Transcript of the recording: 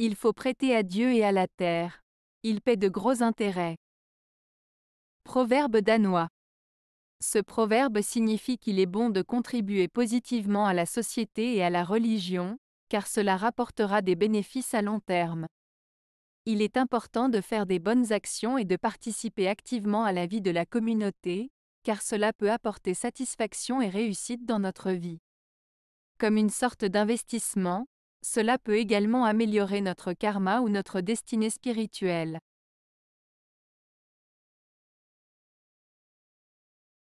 Il faut prêter à Dieu et à la terre. Il paie de gros intérêts. Proverbe danois. Ce proverbe signifie qu'il est bon de contribuer positivement à la société et à la religion, car cela rapportera des bénéfices à long terme. Il est important de faire des bonnes actions et de participer activement à la vie de la communauté, car cela peut apporter satisfaction et réussite dans notre vie. Comme une sorte d'investissement, cela peut également améliorer notre karma ou notre destinée spirituelle.